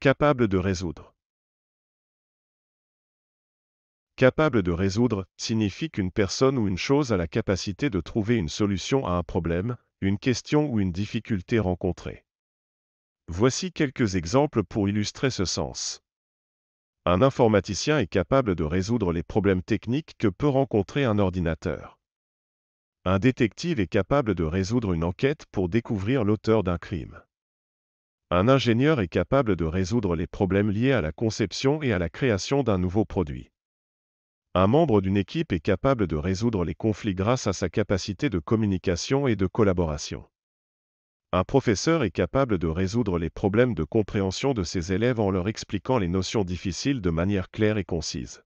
Capable de résoudre. Capable de résoudre signifie qu'une personne ou une chose a la capacité de trouver une solution à un problème, une question ou une difficulté rencontrée. Voici quelques exemples pour illustrer ce sens. Un informaticien est capable de résoudre les problèmes techniques que peut rencontrer un ordinateur. Un détective est capable de résoudre une enquête pour découvrir l'auteur d'un crime. Un ingénieur est capable de résoudre les problèmes liés à la conception et à la création d'un nouveau produit. Un membre d'une équipe est capable de résoudre les conflits grâce à sa capacité de communication et de collaboration. Un professeur est capable de résoudre les problèmes de compréhension de ses élèves en leur expliquant les notions difficiles de manière claire et concise.